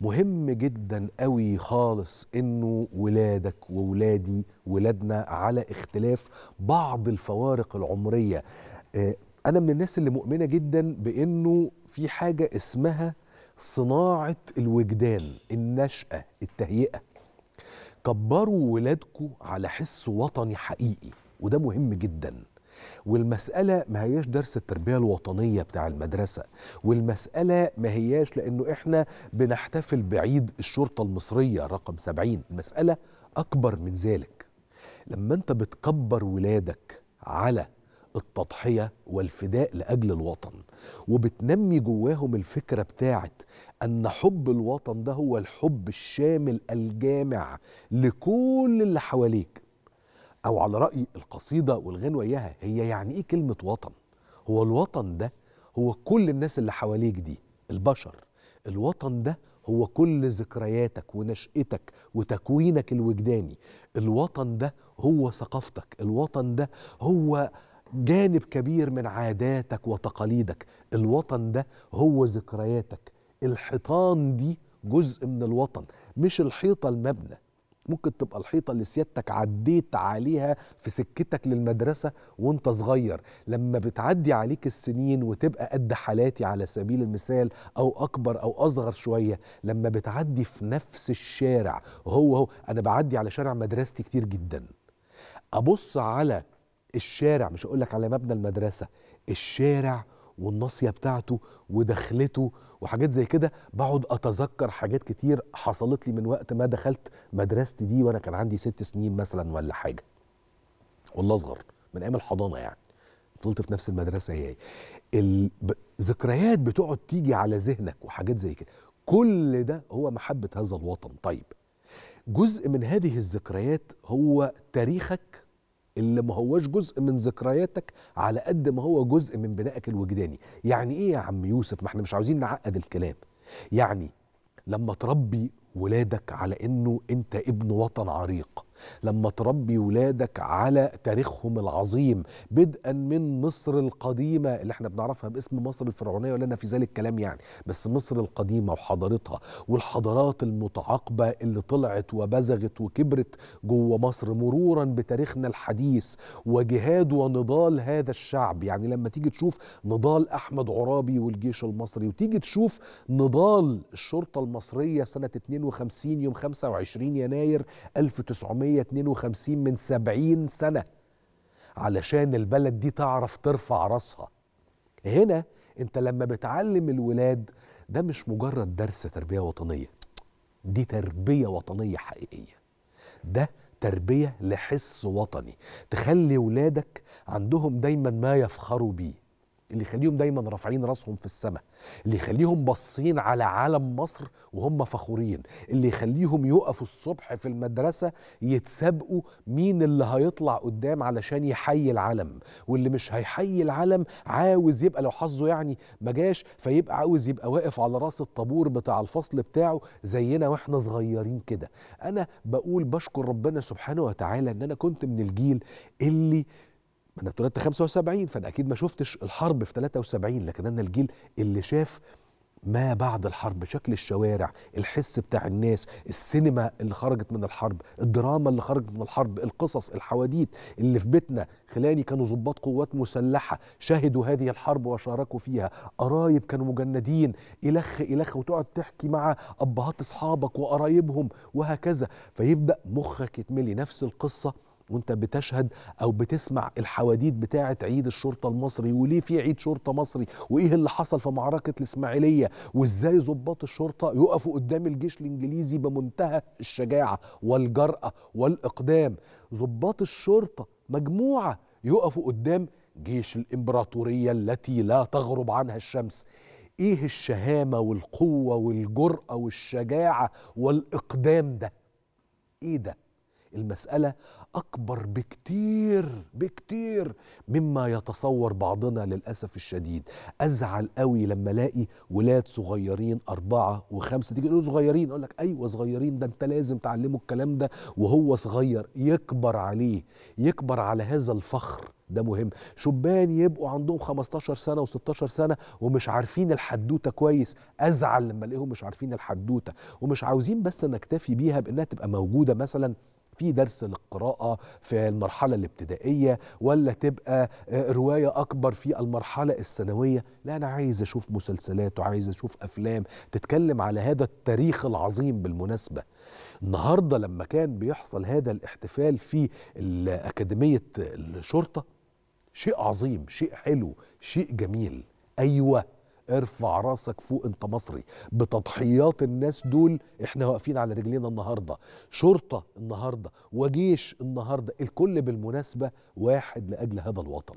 مهم جدا قوي خالص انه ولادك وولادي ولادنا على اختلاف بعض الفوارق العمريه آه، انا من الناس اللي مؤمنه جدا بانه في حاجه اسمها صناعه الوجدان النشاه التهيئه كبروا ولادكم على حس وطني حقيقي وده مهم جدا والمسألة ما هياش درس التربية الوطنية بتاع المدرسة والمسألة ما هياش لأنه إحنا بنحتفل بعيد الشرطة المصرية رقم 70 المسألة أكبر من ذلك لما أنت بتكبر ولادك على التضحية والفداء لأجل الوطن وبتنمي جواهم الفكرة بتاعت أن حب الوطن ده هو الحب الشامل الجامع لكل اللي حواليك او على راي القصيده والغنوه اياها هي يعني ايه كلمه وطن هو الوطن ده هو كل الناس اللي حواليك دي البشر الوطن ده هو كل ذكرياتك ونشأتك وتكوينك الوجداني الوطن ده هو ثقافتك الوطن ده هو جانب كبير من عاداتك وتقاليدك الوطن ده هو ذكرياتك الحيطان دي جزء من الوطن مش الحيطة المبنى ممكن تبقى الحيطه اللي سيادتك عديت عليها في سكتك للمدرسه وانت صغير لما بتعدي عليك السنين وتبقى قد حالاتي على سبيل المثال او اكبر او اصغر شويه لما بتعدي في نفس الشارع هو هو انا بعدي على شارع مدرستي كتير جدا ابص على الشارع مش هقول لك على مبنى المدرسه الشارع والناصيه بتاعته ودخلته وحاجات زي كده بقعد اتذكر حاجات كتير حصلت لي من وقت ما دخلت مدرستي دي وانا كان عندي ست سنين مثلا ولا حاجه والله اصغر من ايام الحضانه يعني فضلت في نفس المدرسه هي الذكريات بتقعد تيجي على ذهنك وحاجات زي كده كل ده هو محبه هذا الوطن طيب جزء من هذه الذكريات هو تاريخك اللي ما هوش جزء من ذكرياتك على قد ما هو جزء من بنائك الوجداني يعني ايه يا عم يوسف ما احنا مش عاوزين نعقد الكلام يعني لما تربي ولادك على انه انت ابن وطن عريق لما تربي ولادك على تاريخهم العظيم بدءا من مصر القديمه اللي احنا بنعرفها باسم مصر الفرعونيه ولنا في ذلك كلام يعني بس مصر القديمه وحضارتها والحضارات المتعاقبه اللي طلعت وبزغت وكبرت جوه مصر مرورا بتاريخنا الحديث وجهاد ونضال هذا الشعب يعني لما تيجي تشوف نضال احمد عرابي والجيش المصري وتيجي تشوف نضال الشرطه المصريه سنه 52 يوم 25 يناير 1900 1952 من 70 سنة علشان البلد دي تعرف ترفع راسها هنا انت لما بتعلم الولاد ده مش مجرد درس تربية وطنية دي تربية وطنية حقيقية ده تربية لحس وطني تخلي ولادك عندهم دايما ما يفخروا بيه اللي يخليهم دايما رافعين راسهم في السماء اللي يخليهم باصين على عالم مصر وهم فخورين اللي يخليهم يقفوا الصبح في المدرسة يتسابقوا مين اللي هيطلع قدام علشان يحيي العلم واللي مش هيحيي العلم عاوز يبقى لو حظه يعني ما جاش فيبقى عاوز يبقى واقف على راس الطابور بتاع الفصل بتاعه زينا واحنا صغيرين كده انا بقول بشكر ربنا سبحانه وتعالى ان انا كنت من الجيل اللي ما انا اتولدت 75 فانا اكيد ما شفتش الحرب في 73 لكن انا الجيل اللي شاف ما بعد الحرب شكل الشوارع الحس بتاع الناس السينما اللي خرجت من الحرب الدراما اللي خرجت من الحرب القصص الحواديت اللي في بيتنا خلاني كانوا ضباط قوات مسلحة شهدوا هذه الحرب وشاركوا فيها قرايب كانوا مجندين إلخ إلخ وتقعد تحكي مع أبهات أصحابك وقرايبهم وهكذا فيبدأ مخك يتملي نفس القصة وانت بتشهد او بتسمع الحواديت بتاعه عيد الشرطه المصري وليه في عيد شرطه مصري وايه اللي حصل في معركه الاسماعيليه وازاي ضباط الشرطه يقفوا قدام الجيش الانجليزي بمنتهى الشجاعه والجراه والاقدام ضباط الشرطه مجموعه يقفوا قدام جيش الامبراطوريه التي لا تغرب عنها الشمس ايه الشهامه والقوه والجراه والشجاعه والاقدام ده ايه ده المساله اكبر بكتير بكتير مما يتصور بعضنا للاسف الشديد ازعل قوي لما الاقي ولاد صغيرين اربعه وخمسه تيجي تقول صغيرين اقول لك ايوه صغيرين ده انت لازم تعلمه الكلام ده وهو صغير يكبر عليه يكبر على هذا الفخر ده مهم شبان يبقوا عندهم 15 سنه و16 سنه ومش عارفين الحدوته كويس ازعل لما الاقيهم مش عارفين الحدوته ومش عاوزين بس نكتفي بيها بانها تبقى موجوده مثلا في درس للقراءة في المرحلة الابتدائية ولا تبقى آه، رواية أكبر في المرحلة الثانوية لا أنا عايز أشوف مسلسلات وعايز أشوف أفلام تتكلم على هذا التاريخ العظيم بالمناسبة النهاردة لما كان بيحصل هذا الاحتفال في أكاديمية الشرطة شيء عظيم شيء حلو شيء جميل أيوه ارفع راسك فوق انت مصري بتضحيات الناس دول احنا واقفين على رجلينا النهارده شرطه النهارده وجيش النهارده الكل بالمناسبه واحد لاجل هذا الوطن